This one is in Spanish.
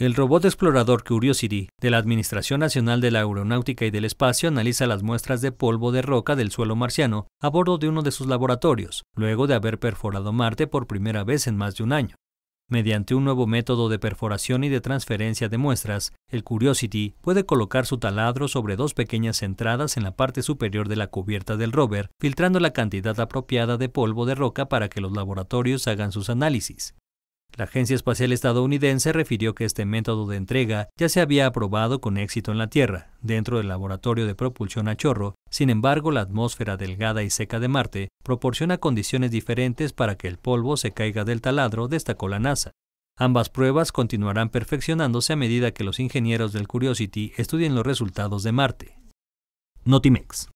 El robot explorador Curiosity de la Administración Nacional de la Aeronáutica y del Espacio analiza las muestras de polvo de roca del suelo marciano a bordo de uno de sus laboratorios, luego de haber perforado Marte por primera vez en más de un año. Mediante un nuevo método de perforación y de transferencia de muestras, el Curiosity puede colocar su taladro sobre dos pequeñas entradas en la parte superior de la cubierta del rover, filtrando la cantidad apropiada de polvo de roca para que los laboratorios hagan sus análisis. La Agencia Espacial Estadounidense refirió que este método de entrega ya se había aprobado con éxito en la Tierra, dentro del laboratorio de propulsión a chorro, sin embargo la atmósfera delgada y seca de Marte proporciona condiciones diferentes para que el polvo se caiga del taladro, destacó la NASA. Ambas pruebas continuarán perfeccionándose a medida que los ingenieros del Curiosity estudien los resultados de Marte. Notimex.